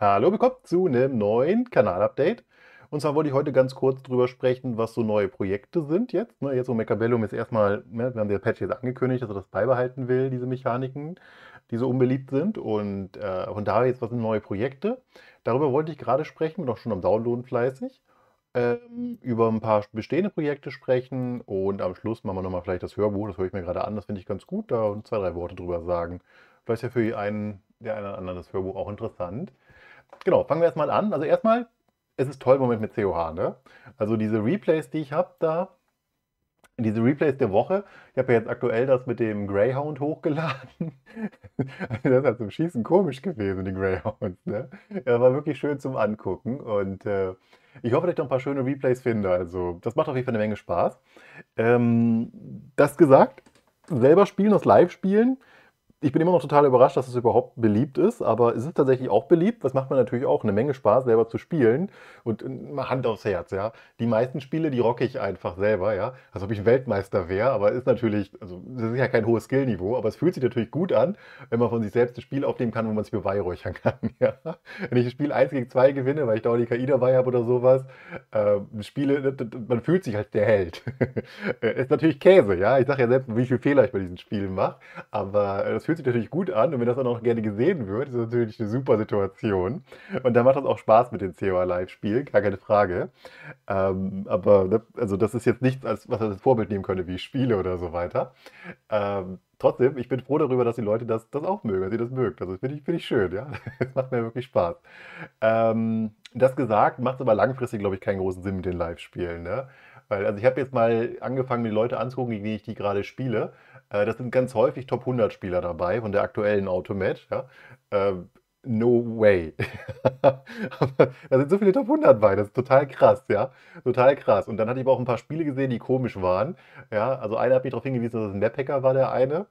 Hallo, willkommen zu einem neuen Kanal-Update. Und zwar wollte ich heute ganz kurz drüber sprechen, was so neue Projekte sind jetzt. Ne, jetzt, wo Mechabellum ist erstmal, ne, wir haben der Patch jetzt angekündigt, dass er das beibehalten will, diese Mechaniken, die so unbeliebt sind. Und äh, von daher jetzt, was sind neue Projekte? Darüber wollte ich gerade sprechen, bin auch schon am Downloaden fleißig. Ähm, über ein paar bestehende Projekte sprechen und am Schluss machen wir nochmal vielleicht das Hörbuch, das höre ich mir gerade an, das finde ich ganz gut, da zwei, drei Worte drüber sagen. Vielleicht ist ja für einen, der einen oder anderen das Hörbuch auch interessant genau, fangen wir erstmal an. Also erstmal, es ist toll im Moment mit COH. Ne? Also diese Replays, die ich habe da, diese Replays der Woche, ich habe ja jetzt aktuell das mit dem Greyhound hochgeladen. Also das ist halt zum Schießen komisch gewesen, den Greyhound. Ne? Ja, war wirklich schön zum Angucken und äh, ich hoffe, dass ich noch ein paar schöne Replays finde. Also das macht auf jeden Fall eine Menge Spaß. Ähm, das gesagt, selber spielen, das Live spielen, ich bin immer noch total überrascht, dass es überhaupt beliebt ist, aber es ist tatsächlich auch beliebt. Was macht man natürlich auch? Eine Menge Spaß, selber zu spielen. Und Hand aufs Herz, ja. Die meisten Spiele, die rocke ich einfach selber, ja. Als ob ich ein Weltmeister wäre, aber ist natürlich, also das ist ja kein hohes Skillniveau, aber es fühlt sich natürlich gut an, wenn man von sich selbst ein Spiel aufnehmen kann, wo man sich beweihräuchern kann, ja. Wenn ich ein Spiel 1 gegen 2 gewinne, weil ich da auch die KI dabei habe oder sowas, äh, Spiele, man fühlt sich halt der Held. Äh, ist natürlich Käse, ja. Ich sage ja selbst, wie viele Fehler ich bei diesen Spielen mache, aber äh, das fühlt fühlt sich natürlich gut an und wenn das dann auch gerne gesehen wird, ist das natürlich eine super Situation. Und da macht das auch Spaß mit den COA live spielen gar keine Frage. Ähm, aber ne, also das ist jetzt nichts, als, was er als Vorbild nehmen könnte, wie spiele oder so weiter. Ähm, trotzdem, ich bin froh darüber, dass die Leute das, das auch mögen, dass sie das mögen. Also das finde ich, find ich schön, ja. Es macht mir wirklich Spaß. Ähm, das gesagt, macht es aber langfristig, glaube ich, keinen großen Sinn mit den Live-Spielen. Ne? Weil, also ich habe jetzt mal angefangen, mir Leute anzugucken, wie ich die gerade spiele. Äh, das sind ganz häufig Top 100 Spieler dabei von der aktuellen Automat. Ja? Ähm, no way. da sind so viele Top 100 bei, das ist total krass, ja. Total krass. Und dann hatte ich aber auch ein paar Spiele gesehen, die komisch waren. Ja, also einer hat mich darauf hingewiesen, dass es ein Webhacker war, der eine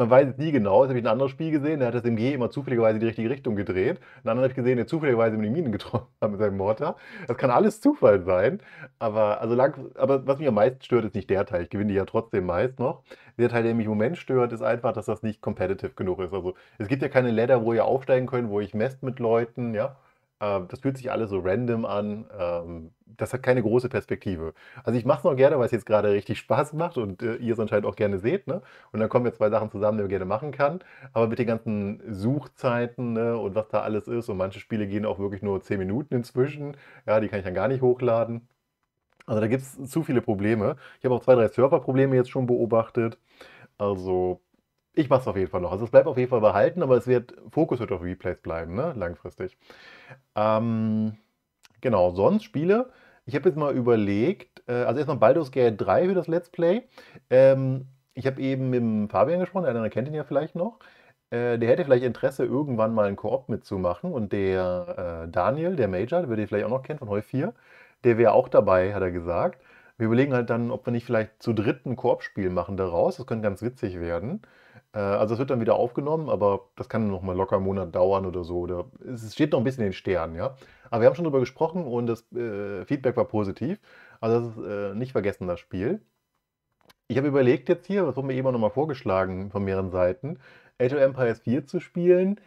man weiß es nie genau. Jetzt habe ich ein anderes Spiel gesehen, da hat das MG immer zufälligerweise in die richtige Richtung gedreht. Ein anderen habe ich gesehen, der zufälligerweise mit den Minen getroffen hat mit seinem Mortar. Das kann alles Zufall sein. Aber, also lang, aber was mich am meisten stört, ist nicht der Teil. Ich gewinne die ja trotzdem meist noch. Der Teil, der mich im Moment stört, ist einfach, dass das nicht competitive genug ist. Also es gibt ja keine Ladder, wo ihr aufsteigen könnt, wo ich messt mit Leuten, ja. Äh, das fühlt sich alles so random an. Ähm, das hat keine große Perspektive. Also ich mache es noch gerne, weil es jetzt gerade richtig Spaß macht und äh, ihr es anscheinend auch gerne seht. Ne? Und dann kommen jetzt zwei Sachen zusammen, die man gerne machen kann. Aber mit den ganzen Suchzeiten ne, und was da alles ist und manche Spiele gehen auch wirklich nur 10 Minuten inzwischen. Ja, die kann ich dann gar nicht hochladen. Also da gibt es zu viele Probleme. Ich habe auch zwei, drei Serverprobleme jetzt schon beobachtet. Also ich mache es auf jeden Fall noch. Also es bleibt auf jeden Fall behalten, aber es wird Fokus wird auf Replays bleiben, ne? langfristig. Ähm... Genau, sonst Spiele. Ich habe jetzt mal überlegt, äh, also erstmal Baldur's Gate 3 für das Let's Play. Ähm, ich habe eben mit dem Fabian gesprochen, der kennt ihn ja vielleicht noch. Äh, der hätte vielleicht Interesse, irgendwann mal einen Koop mitzumachen. Und der äh, Daniel, der Major, der wird ihr vielleicht auch noch kennen von Heu 4, der wäre auch dabei, hat er gesagt. Wir überlegen halt dann, ob wir nicht vielleicht zu dritten Koop-Spiel machen daraus. Das könnte ganz witzig werden. Äh, also es wird dann wieder aufgenommen, aber das kann noch mal locker einen Monat dauern oder so. Oder es steht noch ein bisschen in den Sternen, ja. Aber wir haben schon darüber gesprochen und das äh, Feedback war positiv. Also das ist äh, nicht vergessen, das Spiel. Ich habe überlegt jetzt hier, das wurde mir eben nochmal vorgeschlagen von mehreren Seiten, Age of Empires 4 zu spielen.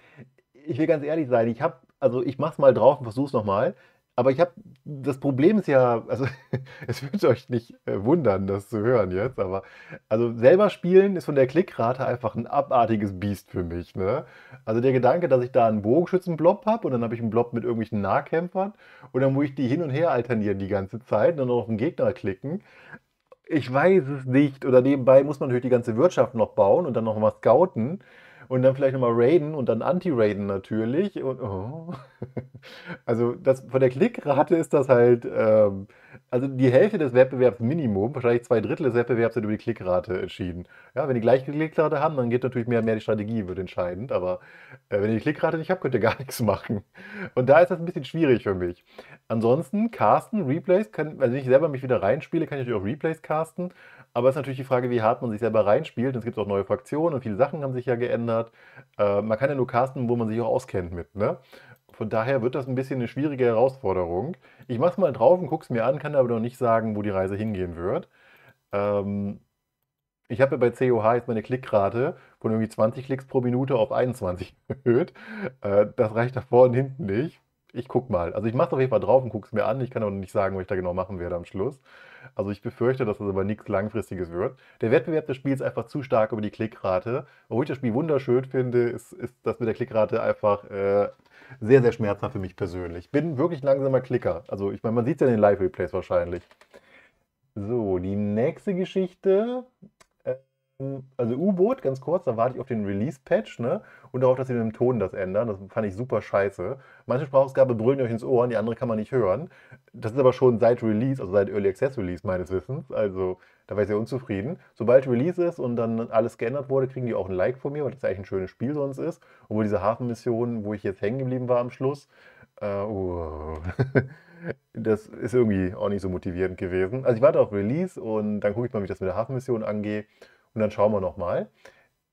Ich will ganz ehrlich sein, ich habe, also ich mache es mal drauf und versuche versuch's nochmal. Aber ich habe, das Problem ist ja, also es wird euch nicht äh, wundern, das zu hören jetzt, aber also selber spielen ist von der Klickrate einfach ein abartiges Biest für mich. Ne? Also der Gedanke, dass ich da einen Bogenschützenblob habe und dann habe ich einen Blob mit irgendwelchen Nahkämpfern und dann muss ich die hin und her alternieren die ganze Zeit und dann noch auf den Gegner klicken. Ich weiß es nicht. Oder nebenbei muss man natürlich die ganze Wirtschaft noch bauen und dann noch mal scouten. Und dann vielleicht nochmal Raiden und dann Anti-Raiden natürlich. Und, oh. Also das, von der Klickrate ist das halt, ähm, also die Hälfte des Wettbewerbs Minimum, wahrscheinlich zwei Drittel des Wettbewerbs sind über die Klickrate entschieden. Ja, wenn die gleiche Klickrate haben, dann geht natürlich mehr und mehr die Strategie, wird entscheidend. Aber äh, wenn ihr die Klickrate nicht habt, könnt ihr gar nichts machen. Und da ist das ein bisschen schwierig für mich. Ansonsten, casten, Replays, kann, also wenn ich selber mich wieder reinspiele, kann ich natürlich auch Replays casten. Aber es ist natürlich die Frage, wie hart man sich selber reinspielt. Es gibt auch neue Fraktionen und viele Sachen haben sich ja geändert. Äh, man kann ja nur casten, wo man sich auch auskennt mit. Ne? Von daher wird das ein bisschen eine schwierige Herausforderung. Ich mach's mal drauf und guck's mir an, kann aber noch nicht sagen, wo die Reise hingehen wird. Ähm, ich habe bei COH jetzt meine Klickrate von irgendwie 20 Klicks pro Minute auf 21 erhöht. Äh, das reicht da vorne und hinten nicht ich guck mal. Also ich mache es auf jeden Fall drauf und gucke es mir an. Ich kann aber nicht sagen, was ich da genau machen werde am Schluss. Also ich befürchte, dass das aber nichts Langfristiges wird. Der Wettbewerb des Spiels ist einfach zu stark über die Klickrate. Obwohl ich das Spiel wunderschön finde, ist, ist das mit der Klickrate einfach äh, sehr, sehr schmerzhaft für mich persönlich. Ich Bin wirklich ein langsamer Klicker. Also ich meine, man sieht es ja in den Live-Replays wahrscheinlich. So, die nächste Geschichte also U-Boot, ganz kurz, da warte ich auf den Release-Patch, ne? Und darauf, dass sie mit dem Ton das ändern. Das fand ich super scheiße. Manche Sprachausgabe brüllen euch ins Ohr, die andere kann man nicht hören. Das ist aber schon seit Release, also seit Early Access Release meines Wissens. Also da war ich sehr unzufrieden. Sobald Release ist und dann alles geändert wurde, kriegen die auch ein Like von mir, weil das eigentlich ein schönes Spiel sonst ist. Obwohl diese Hafenmission, wo ich jetzt hängen geblieben war am Schluss, äh, uh, das ist irgendwie auch nicht so motivierend gewesen. Also ich warte auf Release und dann gucke ich mal, wie ich das mit der Hafenmission angehe. Und dann schauen wir nochmal.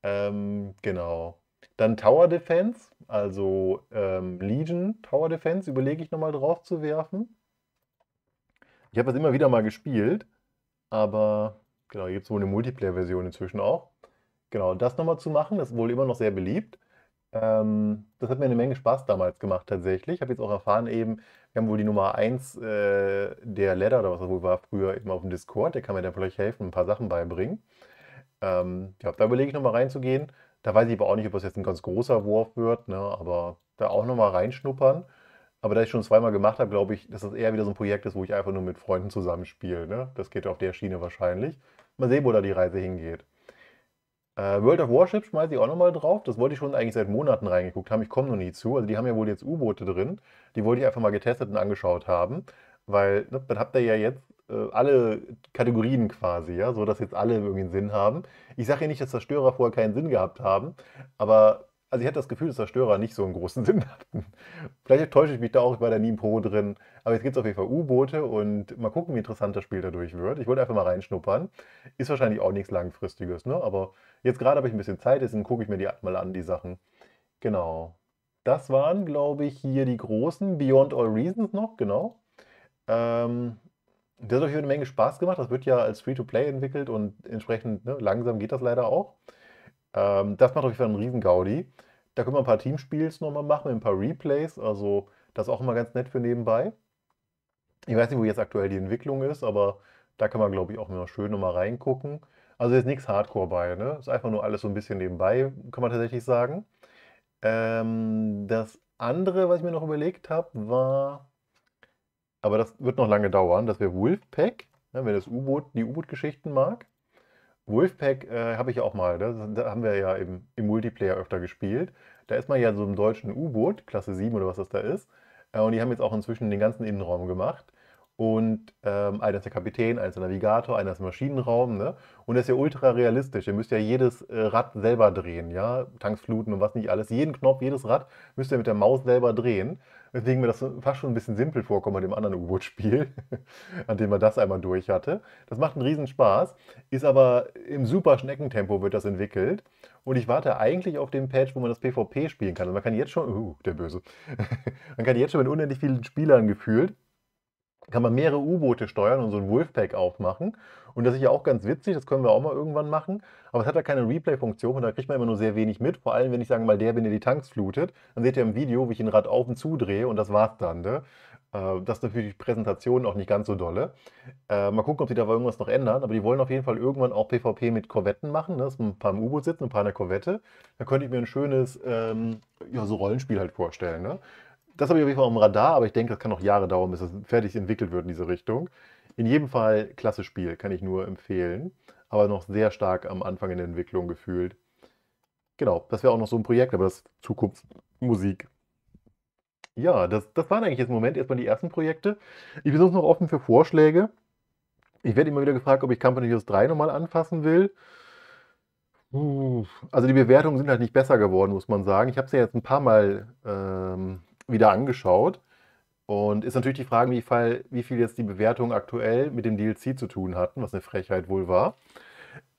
Ähm, genau. Dann Tower Defense, also ähm, Legion Tower Defense, überlege ich nochmal drauf zu werfen. Ich habe das immer wieder mal gespielt, aber genau, hier gibt es wohl eine Multiplayer-Version inzwischen auch. Genau, das nochmal zu machen, das ist wohl immer noch sehr beliebt. Ähm, das hat mir eine Menge Spaß damals gemacht tatsächlich. Ich habe jetzt auch erfahren eben, wir haben wohl die Nummer 1 äh, der Ladder oder was das wohl war früher eben auf dem Discord, der kann mir dann vielleicht helfen, ein paar Sachen beibringen. Ähm, ja, da überlege ich nochmal reinzugehen. Da weiß ich aber auch nicht, ob das jetzt ein ganz großer Wurf wird, ne? aber da auch nochmal reinschnuppern. Aber da ich schon zweimal gemacht habe, glaube ich, dass das eher wieder so ein Projekt ist, wo ich einfach nur mit Freunden zusammenspiele. Ne? Das geht auf der Schiene wahrscheinlich. Mal sehen, wo da die Reise hingeht. Äh, World of Warships schmeiße ich auch nochmal drauf. Das wollte ich schon eigentlich seit Monaten reingeguckt haben. Ich komme noch nie zu. Also die haben ja wohl jetzt U-Boote drin. Die wollte ich einfach mal getestet und angeschaut haben. Weil ne, dann habt ihr ja jetzt äh, alle Kategorien quasi, ja, so dass jetzt alle irgendwie einen Sinn haben. Ich sage ja nicht, dass Zerstörer vorher keinen Sinn gehabt haben, aber also ich hatte das Gefühl, dass Zerstörer nicht so einen großen Sinn hatten. Vielleicht täusche ich mich da auch, ich war da nie im Po drin. Aber jetzt gibt es auf jeden Fall U-Boote und mal gucken, wie interessant das Spiel dadurch wird. Ich wollte einfach mal reinschnuppern. Ist wahrscheinlich auch nichts Langfristiges, ne? Aber jetzt gerade habe ich ein bisschen Zeit, deswegen gucke ich mir die mal an, die Sachen. Genau. Das waren, glaube ich, hier die großen Beyond All Reasons noch, genau. Ähm, das hat euch eine Menge Spaß gemacht. Das wird ja als Free-to-Play entwickelt und entsprechend ne, langsam geht das leider auch. Ähm, das macht auf jeden Fall einen Riesen-Gaudi. Da können wir ein paar Teamspiels nochmal machen, ein paar Replays. Also das ist auch immer ganz nett für nebenbei. Ich weiß nicht, wo jetzt aktuell die Entwicklung ist, aber da kann man, glaube ich, auch mal schön nochmal reingucken. Also ist nichts Hardcore bei, ne? Ist einfach nur alles so ein bisschen nebenbei, kann man tatsächlich sagen. Ähm, das andere, was ich mir noch überlegt habe, war aber das wird noch lange dauern. Das wäre Wolfpack, ne, wer das U-Boot, die U-Boot-Geschichten mag. Wolfpack äh, habe ich ja auch mal, das, das, haben wir ja im, im Multiplayer öfter gespielt. Da ist man ja so im deutschen U-Boot, Klasse 7 oder was das da ist. Äh, und die haben jetzt auch inzwischen den ganzen Innenraum gemacht und ähm, einer ist der Kapitän, einer ist der Navigator, einer ist im Maschinenraum. Ne? Und das ist ja ultra realistisch. Ihr müsst ja jedes äh, Rad selber drehen, ja, Tanks und was nicht alles. Jeden Knopf, jedes Rad müsst ihr mit der Maus selber drehen. Deswegen mir das fast schon ein bisschen simpel vorkommt bei dem anderen U-Boot-Spiel, an dem man das einmal durch hatte. Das macht einen riesen Spaß, ist aber im super Schneckentempo wird das entwickelt. Und ich warte eigentlich auf den Patch, wo man das PvP spielen kann. Und man kann jetzt schon, uh, der Böse, man kann jetzt schon mit unendlich vielen Spielern gefühlt kann man mehrere U-Boote steuern und so ein Wolfpack aufmachen. Und das ist ja auch ganz witzig, das können wir auch mal irgendwann machen. Aber es hat ja keine Replay-Funktion und da kriegt man immer nur sehr wenig mit. Vor allem, wenn ich sage mal, der, bin, der die Tanks flutet, dann seht ihr im Video, wie ich ein Rad auf und zudrehe und das war's dann. Ne? Äh, das ist natürlich die Präsentation auch nicht ganz so dolle. Äh, mal gucken, ob die da irgendwas noch ändern. Aber die wollen auf jeden Fall irgendwann auch PvP mit Korvetten machen. Ne? Dass ein paar im U-Boot sitzen, ein paar in der Korvette. Da könnte ich mir ein schönes ähm, ja, so Rollenspiel halt vorstellen. Ne? das habe ich auf jeden Fall am Radar, aber ich denke, das kann noch Jahre dauern, bis das fertig entwickelt wird in diese Richtung. In jedem Fall klasse Spiel, kann ich nur empfehlen. Aber noch sehr stark am Anfang in der Entwicklung gefühlt. Genau, das wäre auch noch so ein Projekt, aber das ist Zukunftsmusik. Ja, das, das waren eigentlich jetzt im Moment erstmal die ersten Projekte. Ich bin sonst noch offen für Vorschläge. Ich werde immer wieder gefragt, ob ich Company Heroes 3 nochmal anfassen will. Also die Bewertungen sind halt nicht besser geworden, muss man sagen. Ich habe es ja jetzt ein paar Mal ähm, wieder angeschaut. Und ist natürlich die Frage, wie, Fall, wie viel jetzt die Bewertungen aktuell mit dem DLC zu tun hatten, was eine Frechheit wohl war.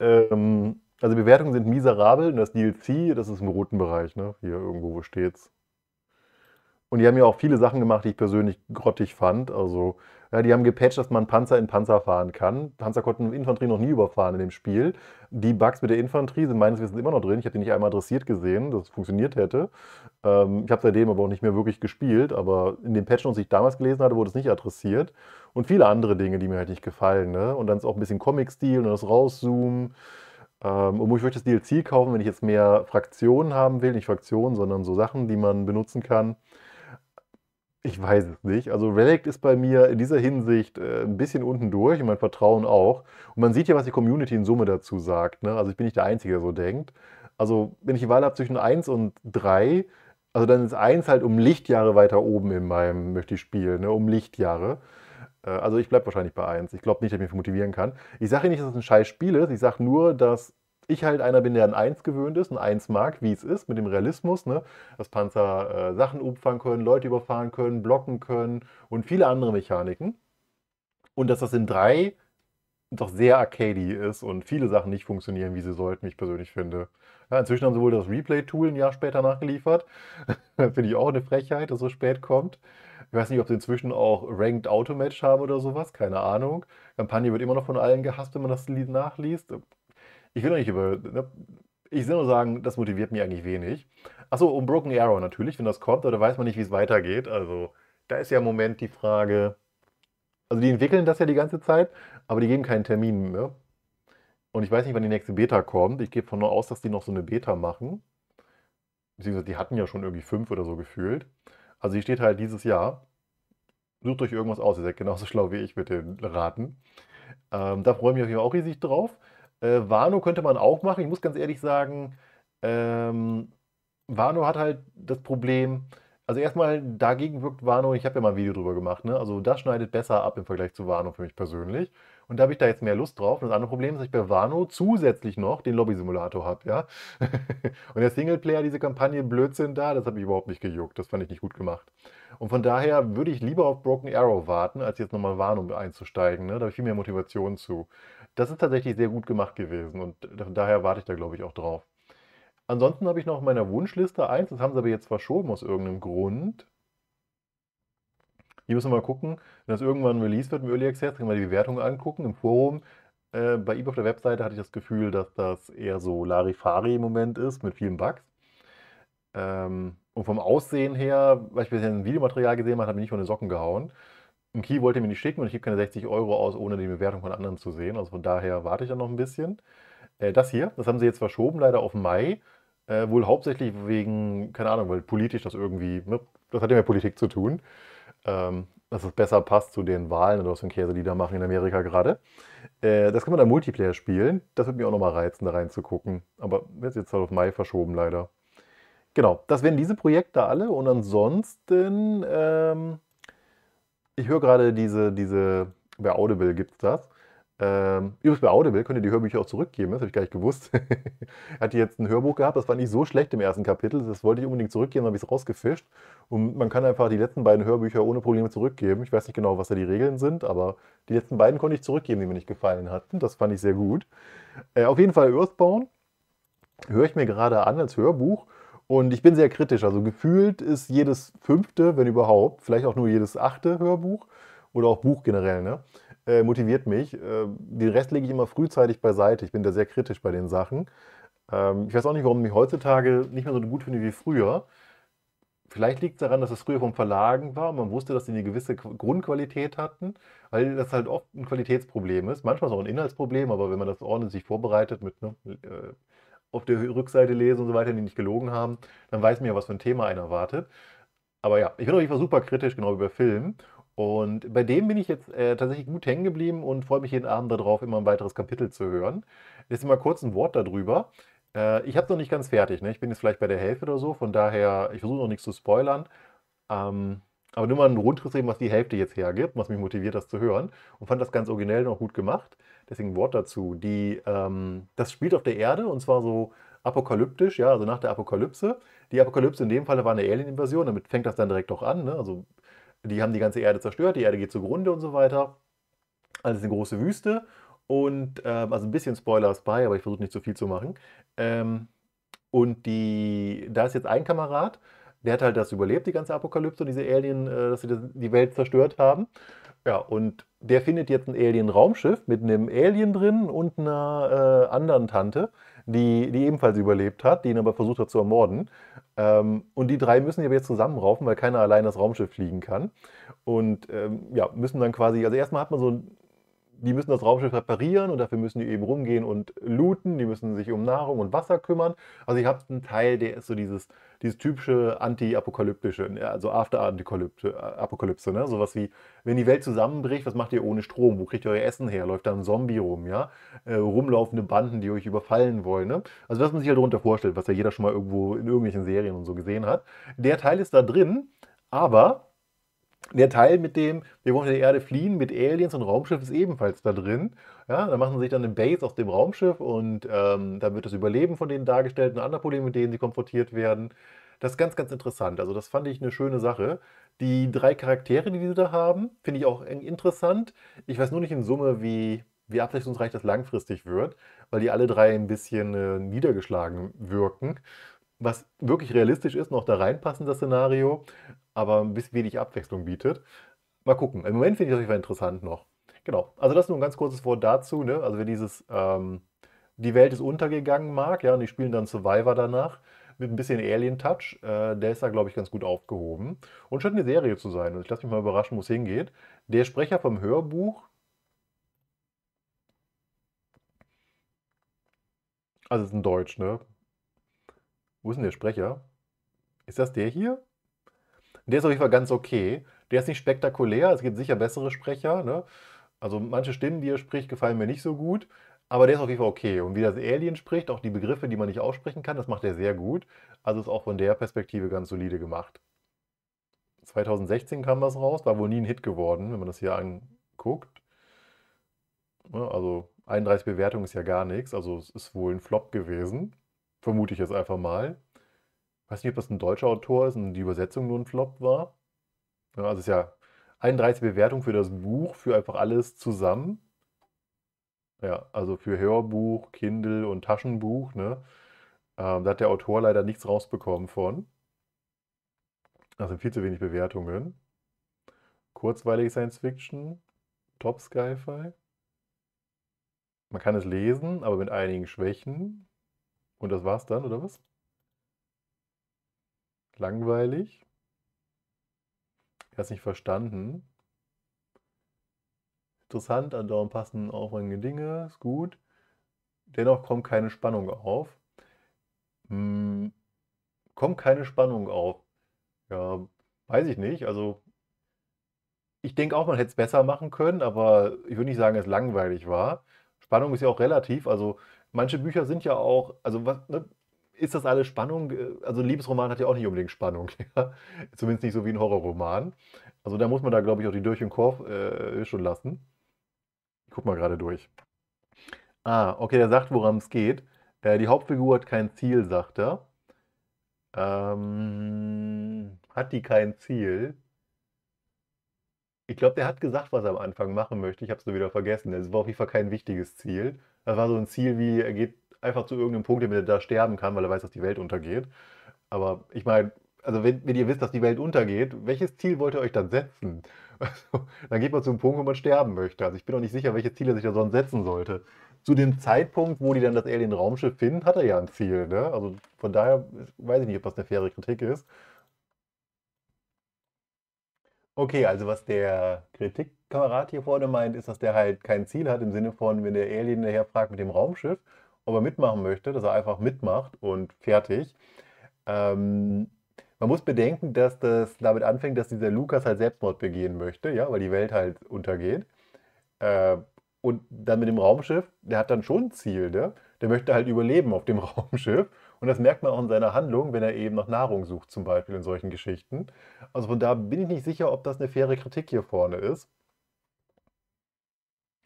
Ähm, also Bewertungen sind miserabel und das DLC, das ist im roten Bereich, ne? Hier irgendwo, wo steht's? Und die haben ja auch viele Sachen gemacht, die ich persönlich grottig fand. Also ja, die haben gepatcht, dass man Panzer in Panzer fahren kann. Panzer konnten Infanterie noch nie überfahren in dem Spiel. Die Bugs mit der Infanterie sind meines Wissens immer noch drin. Ich habe die nicht einmal adressiert gesehen, dass es funktioniert hätte. Ähm, ich habe seitdem aber auch nicht mehr wirklich gespielt. Aber in den Patch, die ich damals gelesen hatte, wurde es nicht adressiert. Und viele andere Dinge, die mir halt nicht gefallen. Ne? Und dann ist auch ein bisschen Comic-Stil und das Rauszoomen. Ähm, obwohl ich möchte das DLC kaufen, wenn ich jetzt mehr Fraktionen haben will, nicht Fraktionen, sondern so Sachen, die man benutzen kann. Ich weiß es nicht. Also Relic ist bei mir in dieser Hinsicht äh, ein bisschen unten durch und mein Vertrauen auch. Und man sieht ja, was die Community in Summe dazu sagt. Ne? Also ich bin nicht der Einzige, der so denkt. Also wenn ich die Wahl habe zwischen 1 und 3, also dann ist 1 halt um Lichtjahre weiter oben in meinem möchte ich spielen, ne? um Lichtjahre. Äh, also ich bleibe wahrscheinlich bei 1. Ich glaube nicht, dass ich mich motivieren kann. Ich sage nicht, dass es ein scheiß Spiel ist. Ich sage nur, dass ich halt einer bin, der ein Eins gewöhnt ist, ein Eins mag, wie es ist, mit dem Realismus, ne? dass Panzer äh, Sachen umfahren können, Leute überfahren können, blocken können und viele andere Mechaniken. Und dass das in drei doch sehr arcadey ist und viele Sachen nicht funktionieren, wie sie sollten, ich persönlich finde. Ja, inzwischen haben sie wohl das Replay-Tool ein Jahr später nachgeliefert. finde ich auch eine Frechheit, dass es so spät kommt. Ich weiß nicht, ob sie inzwischen auch Ranked Automatch haben oder sowas, keine Ahnung. Kampagne wird immer noch von allen gehasst, wenn man das Lied nachliest. Ich will noch nicht über. Ne, ich will nur sagen, das motiviert mich eigentlich wenig. Achso, um Broken Arrow natürlich, wenn das kommt, oder weiß man nicht, wie es weitergeht. Also, da ist ja im Moment die Frage. Also, die entwickeln das ja die ganze Zeit, aber die geben keinen Termin mehr. Und ich weiß nicht, wann die nächste Beta kommt. Ich gehe von nur aus, dass die noch so eine Beta machen. Beziehungsweise, die hatten ja schon irgendwie fünf oder so gefühlt. Also, die steht halt dieses Jahr. Sucht euch irgendwas aus. Ihr seid genauso schlau wie ich mit den Raten. Ähm, da freue ich mich auf jeden Fall auch riesig drauf. Äh, Wano könnte man auch machen. Ich muss ganz ehrlich sagen, ähm, Wano hat halt das Problem, also erstmal dagegen wirkt Wano, ich habe ja mal ein Video drüber gemacht, ne? also das schneidet besser ab im Vergleich zu Wano für mich persönlich. Und da habe ich da jetzt mehr Lust drauf. Und das andere Problem ist, dass ich bei Wano zusätzlich noch den Lobby-Simulator habe, ja. und der Singleplayer, diese Kampagne Blödsinn da, das habe ich überhaupt nicht gejuckt. Das fand ich nicht gut gemacht. Und von daher würde ich lieber auf Broken Arrow warten, als jetzt nochmal Wano einzusteigen. Ne? Da habe ich viel mehr Motivation zu das ist tatsächlich sehr gut gemacht gewesen und daher warte ich da, glaube ich, auch drauf. Ansonsten habe ich noch auf meiner Wunschliste eins, das haben sie aber jetzt verschoben aus irgendeinem Grund. Hier müssen wir mal gucken, wenn das irgendwann released wird im Early Access, können wir die Bewertung angucken. Im Forum, äh, bei eBay auf der Webseite hatte ich das Gefühl, dass das eher so Larifari im Moment ist, mit vielen Bugs. Ähm, und vom Aussehen her, weil ich bisher ein Videomaterial gesehen habe, hat mich nicht von den Socken gehauen. Ein Key wollte mir nicht schicken und ich gebe keine 60 Euro aus, ohne die Bewertung von anderen zu sehen. Also von daher warte ich dann noch ein bisschen. Äh, das hier, das haben sie jetzt verschoben, leider auf Mai. Äh, wohl hauptsächlich wegen, keine Ahnung, weil politisch das irgendwie, ne, das hat ja mit Politik zu tun. Ähm, dass es besser passt zu den Wahlen oder was für Käse die da machen in Amerika gerade. Äh, das kann man dann Multiplayer spielen. Das würde mich auch nochmal reizen, da reinzugucken. Aber wird jetzt halt auf Mai verschoben, leider. Genau, das wären diese Projekte alle. Und ansonsten ähm, ich höre gerade diese, diese, bei Audible gibt es das. Ähm, übrigens bei Audible könnt ihr die Hörbücher auch zurückgeben, das habe ich gar nicht gewusst. Hatte jetzt ein Hörbuch gehabt, das war nicht so schlecht im ersten Kapitel, das wollte ich unbedingt zurückgeben, dann habe ich es rausgefischt. Und man kann einfach die letzten beiden Hörbücher ohne Probleme zurückgeben. Ich weiß nicht genau, was da die Regeln sind, aber die letzten beiden konnte ich zurückgeben, die mir nicht gefallen hatten. Das fand ich sehr gut. Äh, auf jeden Fall Earthbound höre ich mir gerade an als Hörbuch und ich bin sehr kritisch. Also gefühlt ist jedes fünfte, wenn überhaupt, vielleicht auch nur jedes achte Hörbuch oder auch Buch generell, ne? Äh, motiviert mich. Ähm, den Rest lege ich immer frühzeitig beiseite. Ich bin da sehr kritisch bei den Sachen. Ähm, ich weiß auch nicht, warum ich heutzutage nicht mehr so gut finde wie früher. Vielleicht liegt es daran, dass es früher vom Verlagen war. und Man wusste, dass sie eine gewisse Grundqualität hatten, weil das halt oft ein Qualitätsproblem ist. Manchmal ist auch ein Inhaltsproblem, aber wenn man das ordentlich vorbereitet mit ne, äh, auf der Rückseite lese und so weiter, die nicht gelogen haben, dann weiß man ja, was für ein Thema einen erwartet. Aber ja, ich bin auf jeden Fall super kritisch, genau über Film. Und bei dem bin ich jetzt äh, tatsächlich gut hängen geblieben und freue mich jeden Abend darauf, immer ein weiteres Kapitel zu hören. Jetzt mal kurz ein Wort darüber. Äh, ich habe es noch nicht ganz fertig. Ne? Ich bin jetzt vielleicht bei der Hälfte oder so. Von daher, ich versuche noch nichts zu spoilern. Ähm, aber nur mal ein Rundriss eben, was die Hälfte jetzt hergibt, was mich motiviert, das zu hören. Und fand das ganz originell noch gut gemacht deswegen Wort dazu, die, ähm, das spielt auf der Erde und zwar so apokalyptisch, ja, also nach der Apokalypse. Die Apokalypse in dem Fall war eine Alien-Invasion, damit fängt das dann direkt auch an. Ne? Also die haben die ganze Erde zerstört, die Erde geht zugrunde und so weiter. Alles also, eine große Wüste und, ähm, also ein bisschen Spoilers bei, aber ich versuche nicht zu viel zu machen. Ähm, und die, da ist jetzt ein Kamerad, der hat halt das überlebt, die ganze Apokalypse und diese Alien, äh, dass sie das, die Welt zerstört haben. Ja, und der findet jetzt ein Alien-Raumschiff mit einem Alien drin und einer äh, anderen Tante, die, die ebenfalls überlebt hat, die ihn aber versucht hat zu ermorden. Ähm, und die drei müssen aber jetzt zusammenraufen, weil keiner allein das Raumschiff fliegen kann. Und ähm, ja, müssen dann quasi, also erstmal hat man so ein die müssen das Raumschiff reparieren und dafür müssen die eben rumgehen und looten, die müssen sich um Nahrung und Wasser kümmern. Also ich habe einen Teil, der ist so dieses, dieses typische anti-apokalyptische, also After-Apokalypse, ne? sowas wie, wenn die Welt zusammenbricht, was macht ihr ohne Strom? Wo kriegt ihr euer Essen her? Läuft da ein Zombie rum, ja? Äh, rumlaufende Banden, die euch überfallen wollen, ne? Also was man sich halt darunter vorstellt, was ja jeder schon mal irgendwo in irgendwelchen Serien und so gesehen hat. Der Teil ist da drin, aber der Teil mit dem, wir wollen von der Erde fliehen, mit Aliens und Raumschiff ist ebenfalls da drin. Ja, da machen sie sich dann eine Base aus dem Raumschiff und ähm, da wird das Überleben von denen dargestellt und andere Probleme, mit denen sie konfrontiert werden. Das ist ganz, ganz interessant. Also das fand ich eine schöne Sache. Die drei Charaktere, die sie da haben, finde ich auch interessant. Ich weiß nur nicht in Summe, wie, wie abwechslungsreich das langfristig wird, weil die alle drei ein bisschen äh, niedergeschlagen wirken was wirklich realistisch ist, noch da reinpassen, das Szenario aber ein bisschen wenig Abwechslung bietet. Mal gucken. Im Moment finde ich das auf jeden Fall interessant noch. Genau. Also das ist nur ein ganz kurzes Wort dazu. Ne? Also wenn dieses ähm, Die Welt ist untergegangen mag, ja, und die spielen dann Survivor danach mit ein bisschen Alien-Touch, äh, der ist da, glaube ich, ganz gut aufgehoben. Und scheint eine Serie zu sein. Und ich lasse mich mal überraschen, wo es hingeht. Der Sprecher vom Hörbuch, Also es ist ein Deutsch, ne? Wo ist denn der Sprecher? Ist das der hier? der ist auf jeden Fall ganz okay. Der ist nicht spektakulär, es gibt sicher bessere Sprecher. Ne? Also manche Stimmen, die er spricht, gefallen mir nicht so gut, aber der ist auf jeden Fall okay. Und wie das Alien spricht, auch die Begriffe, die man nicht aussprechen kann, das macht er sehr gut. Also ist auch von der Perspektive ganz solide gemacht. 2016 kam das raus, war wohl nie ein Hit geworden, wenn man das hier anguckt. Ne, also 31 Bewertungen ist ja gar nichts, also es ist wohl ein Flop gewesen. Vermute ich jetzt einfach mal weiß nicht, ob das ein deutscher Autor ist und die Übersetzung nur ein Flop war. Ja, also es ist ja 31 Bewertungen für das Buch, für einfach alles zusammen. Ja, also für Hörbuch, Kindle und Taschenbuch, ne? Ähm, da hat der Autor leider nichts rausbekommen von. Das sind viel zu wenig Bewertungen. Kurzweilige Science Fiction, Top Sci-Fi. Man kann es lesen, aber mit einigen Schwächen. Und das war's dann, oder was? langweilig. Er hat es nicht verstanden. Interessant, andauernd passen aufregende Dinge, ist gut. Dennoch kommt keine Spannung auf. Hm, kommt keine Spannung auf. Ja, weiß ich nicht. Also, ich denke auch, man hätte es besser machen können, aber ich würde nicht sagen, dass es langweilig war. Spannung ist ja auch relativ. Also, manche Bücher sind ja auch, also was, ne, ist das alles Spannung? Äh, also ein Liebesroman hat ja auch nicht unbedingt Spannung. Ja? Zumindest nicht so wie ein Horrorroman. Also da muss man da, glaube ich, auch die Durch- und Korf äh, schon lassen. Ich guck mal gerade durch. Ah, okay, er sagt, worum es geht. Äh, die Hauptfigur hat kein Ziel, sagt er. Ähm, hat die kein Ziel? Ich glaube, der hat gesagt, was er am Anfang machen möchte. Ich habe es nur wieder vergessen. Es war auf jeden Fall kein wichtiges Ziel. Das war so ein Ziel wie, er geht einfach zu irgendeinem Punkt, damit er da sterben kann, weil er weiß, dass die Welt untergeht. Aber ich meine, also wenn, wenn, ihr wisst, dass die Welt untergeht, welches Ziel wollt ihr euch dann setzen? Also, dann geht man zu einem Punkt, wo man sterben möchte. Also ich bin auch nicht sicher, welche Ziele sich da sonst setzen sollte. Zu dem Zeitpunkt, wo die dann das Alien-Raumschiff finden, hat er ja ein Ziel. Ne? Also von daher weiß ich nicht, ob das eine faire Kritik ist. Okay, also was der Kritikkamerad hier vorne meint, ist, dass der halt kein Ziel hat im Sinne von, wenn der Alien nachher fragt mit dem Raumschiff, ob er mitmachen möchte, dass er einfach mitmacht und fertig. Ähm, man muss bedenken, dass das damit anfängt, dass dieser Lukas halt Selbstmord begehen möchte, ja, weil die Welt halt untergeht. Äh, und dann mit dem Raumschiff, der hat dann schon ein Ziel, ne? der möchte halt überleben auf dem Raumschiff. Und das merkt man auch in seiner Handlung, wenn er eben nach Nahrung sucht, zum Beispiel in solchen Geschichten. Also von da bin ich nicht sicher, ob das eine faire Kritik hier vorne ist.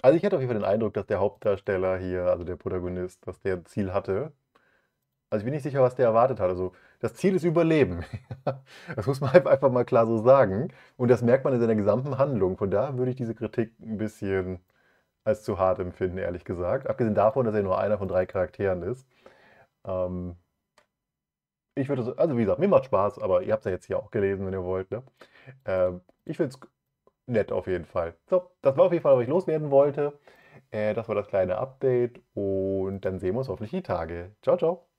Also ich hatte auf jeden Fall den Eindruck, dass der Hauptdarsteller hier, also der Protagonist, dass der ein Ziel hatte. Also ich bin nicht sicher, was der erwartet hat. Also das Ziel ist Überleben. das muss man halt einfach mal klar so sagen. Und das merkt man in seiner gesamten Handlung. Von daher würde ich diese Kritik ein bisschen als zu hart empfinden, ehrlich gesagt. Abgesehen davon, dass er nur einer von drei Charakteren ist. Ähm ich würde, also wie gesagt, mir macht Spaß, aber ihr habt es ja jetzt hier auch gelesen, wenn ihr wollt. Ne? Ähm ich finde es nett auf jeden Fall. So, das war auf jeden Fall, was ich loswerden wollte. Äh, das war das kleine Update und dann sehen wir uns hoffentlich die Tage. Ciao, ciao.